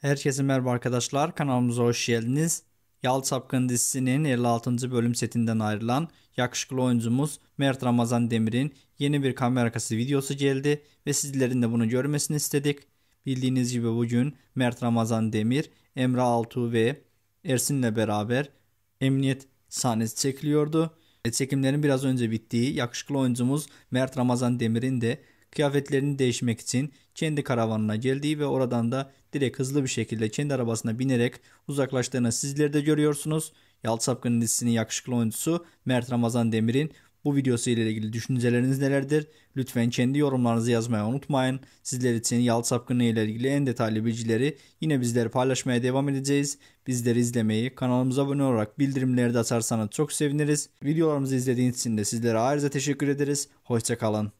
Herkese merhaba arkadaşlar kanalımıza hoş geldiniz. Yal Çapkın dizisinin 56. bölüm setinden ayrılan yakışıklı oyuncumuz Mert Ramazan Demir'in yeni bir kamera arkası videosu geldi ve sizlerin de bunu görmesini istedik. Bildiğiniz gibi bugün Mert Ramazan Demir, Emre Altuğ ve Ersin'le beraber emniyet sahnesi çekiliyordu. Çekimlerin biraz önce bittiği yakışıklı oyuncumuz Mert Ramazan Demir'in de kıyafetlerini değişmek için kendi karavanına geldiği ve oradan da direkt hızlı bir şekilde kendi arabasına binerek uzaklaştığını sizler de görüyorsunuz. Yalçı dizisinin yakışıklı oyuncusu Mert Ramazan Demir'in bu videosu ile ilgili düşünceleriniz nelerdir? Lütfen kendi yorumlarınızı yazmayı unutmayın. Sizler için Yalçı Sapkını ile ilgili en detaylı bilgileri yine bizleri paylaşmaya devam edeceğiz. Bizleri izlemeyi, kanalımıza abone olarak bildirimleri de açarsanız çok seviniriz. Videolarımızı izlediğiniz için de sizlere ayrıca teşekkür ederiz. Hoşçakalın.